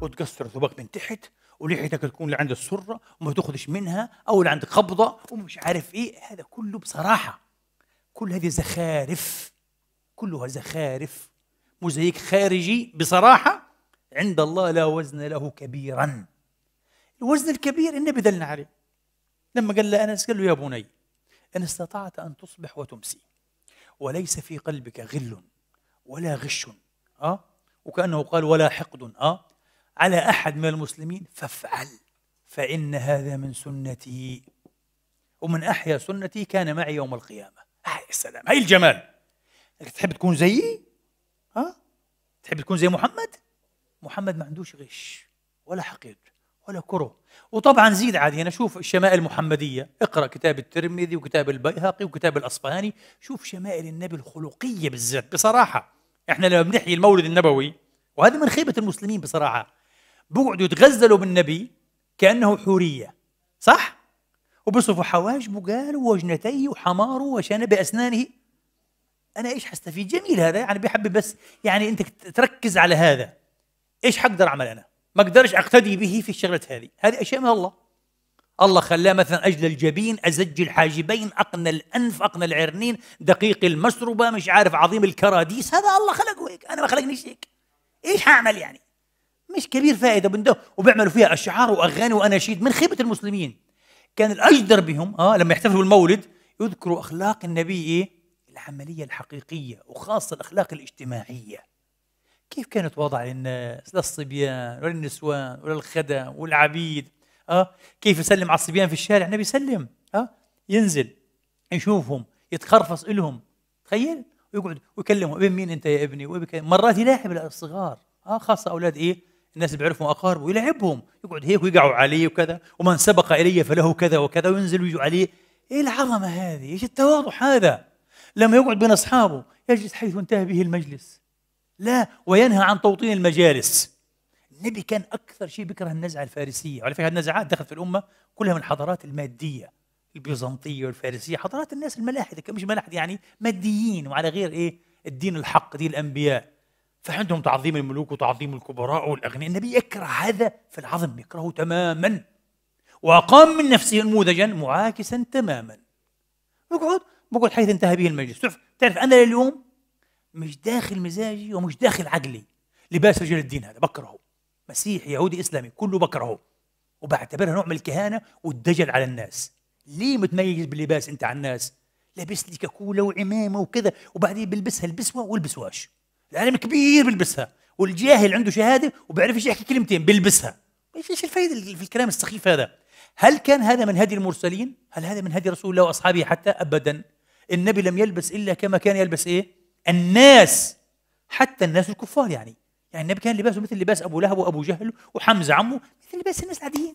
وتكسر ثوبك من تحت ولحيتك تكون اللي عند السره وما تاخذش منها او اللي عندك قبضه ومش عارف ايه هذا كله بصراحه كل هذه زخارف كلها زخارف مزيك خارجي بصراحه عند الله لا وزن له كبيرا الوزن الكبير النبي دلنا عليه لما قال لأنس قال له يا بني إن استطعت أن تصبح وتمسي وليس في قلبك غل ولا غش أه؟ وكأنه قال ولا حقد أه؟ على أحد من المسلمين فافعل فإن هذا من سنتي ومن أحيا سنتي كان معي يوم القيامة يا سلام هاي الجمال تحب تكون زيي ها تحب تكون زي محمد محمد ما عندوش غش ولا حقد ولا كره وطبعا زيد عادي انا شوف الشمائل المحمديه اقرا كتاب الترمذي وكتاب البيهقي وكتاب الاصفهاني شوف شمائل النبي الخلقيه بالذات بصراحه احنا لما بنحيي المولد النبوي وهذا من خيبه المسلمين بصراحه بقعدوا يتغزلوا بالنبي كانه حوريه صح؟ وبيصرفوا حواجبه قالوا وجنتي وحماره وشنب اسنانه انا ايش حستفيد؟ جميل هذا يعني بيحب بس يعني انت تركز على هذا ايش حقدر اعمل انا؟ ما اقدرش اقتدي به في الشغلات هذه، هذه اشياء من الله الله خلاه مثلا اجل الجبين، ازج الحاجبين، اقنى الانف، اقنى العرنين، دقيق المسربه، مش عارف عظيم الكراديس، هذا الله خلقه هيك، انا ما خلقنيش هيك. ايش حاعمل يعني؟ مش كبير فائده بنده وبيعملوا فيها اشعار واغاني واناشيد من خيبه المسلمين كان الاجدر بهم اه لما يحتفلوا بالمولد يذكروا اخلاق النبي ايه العمليه الحقيقيه وخاصه الاخلاق الاجتماعيه كيف كانت وضع للناس للصبيان وللنسوان وللخدم والعبيد اه كيف يسلم على الصبيان في الشارع النبي يسلم اه ينزل يشوفهم يتخرفص إلهم تخيل ويقعد ويكلمهم ابن مين انت يا ابني وابن مرات يلاعب الصغار اه خاصه اولاد ايه الناس اللي بيعرفهم اقاربه ويلعبهم يقعد هيك ويقعوا عليه وكذا ومن سبق الي فله كذا وكذا وينزل ويجوا عليه ايه العظمه هذه؟ ايش التواضع هذا؟ لما يقعد بين اصحابه يجلس حيث انتهى به المجلس لا وينهى عن توطين المجالس النبي كان اكثر شيء بيكره النزعه الفارسيه وعلى فكره النزعات دخلت في الامه كلها من الحضارات الماديه البيزنطيه والفارسيه حضارات الناس الملاحده مش ملاحده يعني ماديين وعلى غير ايه الدين الحق دين الانبياء فعندهم تعظيم الملوك وتعظيم الكبراء والاغنياء النبي يكره هذا في العظم يكرهه تماما واقام من نفسه نموذجا معاكسا تماما اقعد بقعد حيث انتهى به المجلس تعرف تعرف انا اليوم مش داخل مزاجي ومش داخل عقلي لباس رجال الدين هذا بكرهه مسيحي يهودي اسلامي كله بكرهه وبعتبرها نوع من الكهانه والدجل على الناس ليه متميز باللباس انت على الناس لابس لي كاكوله وعمامه وكذا وبعدين بلبسها البسوه والبسواش العالم كبير بيلبسها والجاهل عنده شهاده وبيعرفش يحكي كلمتين بيلبسها ايش الفائده في الكلام السخيف هذا هل كان هذا من هدي المرسلين هل هذا من هدي رسول الله واصحابه حتى ابدا النبي لم يلبس الا كما كان يلبس ايه الناس حتى الناس الكفار يعني يعني النبي كان لباسه مثل لباس ابو لهب وابو جهل وحمزه عمه مثل لباس الناس العاديين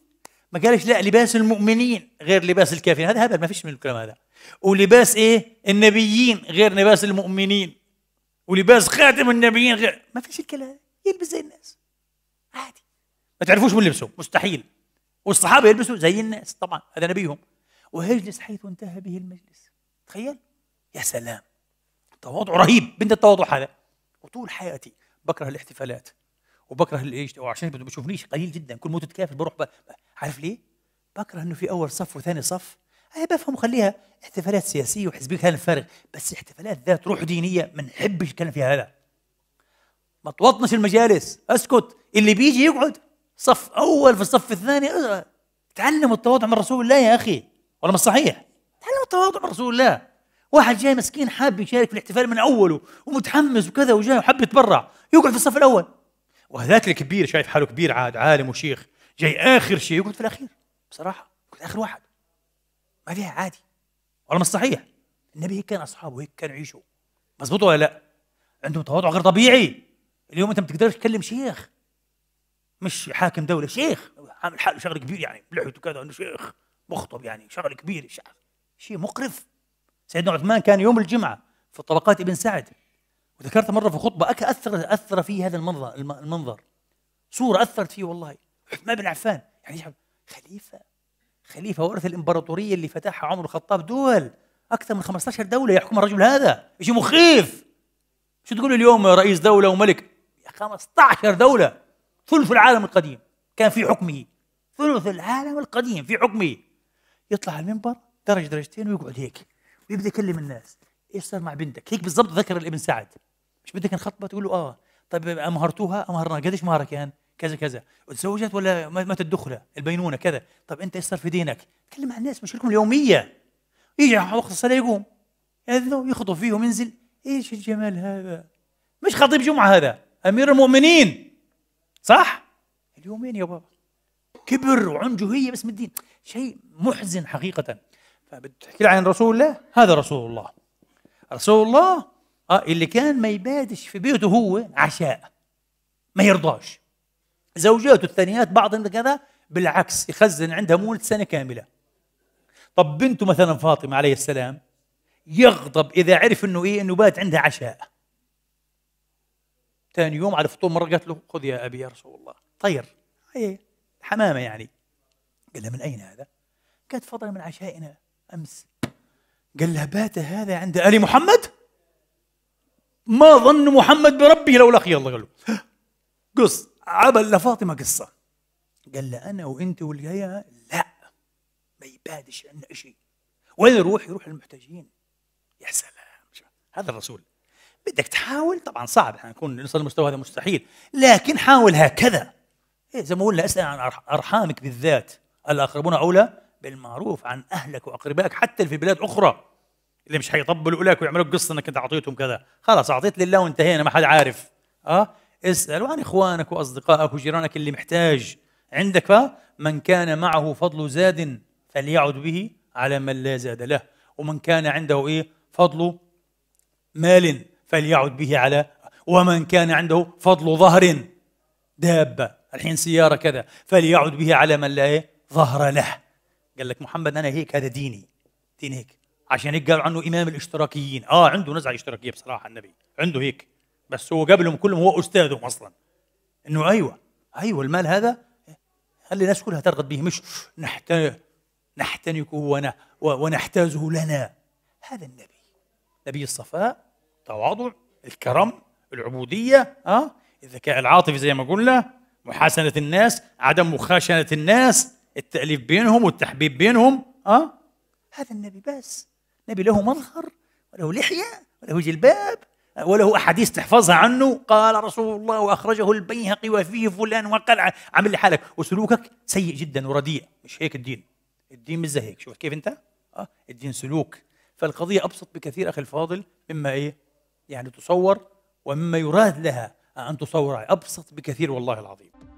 ما قالش لا لباس المؤمنين غير لباس الكافرين هذا هذا ما فيش من الكلام هذا ولباس ايه النبيين غير لباس المؤمنين ولباس خاتم النبيين غير ما فيش الكلام يلبس زي الناس عادي ما تعرفوش من لبسه مستحيل والصحابه يلبسوا زي الناس طبعا هذا نبيهم ويجلس حيث انتهى به المجلس تخيل يا سلام تواضع رهيب بنت التواضع هذا وطول حياتي بكره الاحتفالات وبكره الايش وعشان ما بتشوفنيش قليل جدا كل موت تكافل بروح ب... عارف ليه؟ بكره انه في اول صف وثاني صف هاي بفهم خليها احتفالات سياسية وحزبية كان الفرق بس احتفالات ذات روح دينية ما نحبش نتكلم فيها هذا ما توطنش المجالس اسكت اللي بيجي يقعد صف أول في الصف الثاني أه، تعلم التواضع من رسول الله يا أخي ولا مش صحيح تعلم التواضع من رسول الله واحد جاي مسكين حاب يشارك في الاحتفال من اوله ومتحمس وكذا وجاي وحب يتبرع يقعد في الصف الاول وهذاك الكبير شايف حاله كبير عاد عالم وشيخ جاي اخر شيء يقعد في الاخير بصراحه يقعد اخر واحد ما فيها عادي ولا مش صحيح النبي هيك كان اصحابه هيك كانوا يعيشوا مزبوط ولا لا عندهم تواضع غير طبيعي اليوم انت ما بتقدرش تكلم شيخ مش حاكم دوله شيخ عامل حاله شغل كبير يعني بلحيته كذا انه شيخ مخطب يعني شغل كبير شعر. شيء مقرف سيدنا عثمان كان يوم الجمعه في طبقات ابن سعد وذكرت مره في خطبه اثر اثر في هذا المنظر المنظر صوره اثرت فيه والله عثمان بن عفان يعني خليفه خليفه ورث الامبراطوريه اللي فتحها عمر الخطاب دول اكثر من 15 دوله يحكمها الرجل هذا شيء مخيف شو تقول اليوم رئيس دوله وملك 15 دوله ثلث العالم القديم كان في حكمه ثلث العالم القديم في حكمه يطلع على المنبر درجه درجتين ويقعد هيك ويبدا يكلم الناس ايش صار مع بنتك هيك بالضبط ذكر الابن سعد مش بدك نخطبه تقول له اه طيب امهرتوها امهرنا قديش مهرك كان يعني؟ كذا كذا تزوجت ولا ما تدخله البينونه كذا طب انت ايش صار في دينك تكلم مع الناس مشاكلكم اليوميه يجي وقت الصلاه يقوم يأذنوا يخطب فيه ومنزل ايش الجمال هذا مش خطيب جمعه هذا امير المؤمنين صح اليومين يا بابا كبر وعنجهيه باسم الدين شيء محزن حقيقه فبتحكي عن رسول الله هذا رسول الله رسول الله آه اللي كان ما يبادش في بيته هو عشاء ما يرضاش زوجاته الثانيات بعضهم كذا بالعكس يخزن عندها مولد سنه كامله طب بنته مثلا فاطمه عليه السلام يغضب اذا عرف انه ايه انه بات عندها عشاء ثاني يوم على فطور مره قالت له خذ يا ابي يا رسول الله طير هي حمامه يعني قال لها من اين هذا؟ قالت فضل من عشائنا امس قال لها بات هذا عند ال محمد؟ ما ظن محمد بربي لولا خير الله قال له قص عمل لفاطمه قصه قال لها انا وانت والجاية لا ما يبادش عنا شيء وين يروح يروح للمحتاجين يا سلام هذا الرسول بدك تحاول طبعا صعب احنا نكون نصل للمستوى هذا مستحيل لكن حاول هكذا إيه زي ما قلنا اسال عن ارحامك بالذات الاقربون اولى بالمعروف عن اهلك واقربائك حتى في بلاد اخرى اللي مش حيطبلوا لك ويعملوا لك قصه انك انت اعطيتهم كذا خلاص اعطيت لله وانتهينا ما حد عارف اه اسأل عن إخوانك وأصدقائك وجيرانك اللي محتاج عندك من كان معه فضل زاد فليعد به على من لا زاد له ومن كان عنده إيه فضل مال فليعد به على ومن كان عنده فضل ظهر دابة الحين سيارة كذا فليعد به على من لا إيه ظهر له قال لك محمد أنا هيك هذا ديني دين هيك عشان هيك قالوا عنه إمام الاشتراكيين آه عنده نزعة اشتراكية بصراحة النبي عنده هيك بس هو قبلهم كلهم هو استاذهم اصلا انه ايوه ايوه المال هذا خلي الناس كلها ترغب به مش نحتنكه ون... ونحتازه لنا هذا النبي نبي الصفاء التواضع الكرم العبودية أه؟ الذكاء العاطفي زي ما قلنا محاسنة الناس عدم مخاشنة الناس التأليف بينهم والتحبيب بينهم أه؟ هذا النبي بس نبي له مظهر وله لحية وله جلباب وله أحاديث تحفظها عنه قال رسول الله وأخرجه البيهقي وفيه فلان وقال عامل حالك وسلوكك سيء جدا ورديء مش هيك الدين الدين مش هيك شوف كيف أنت آه الدين سلوك فالقضية أبسط بكثير أخي الفاضل مما إيه يعني تصور ومما يراد لها أن تصور أبسط بكثير والله العظيم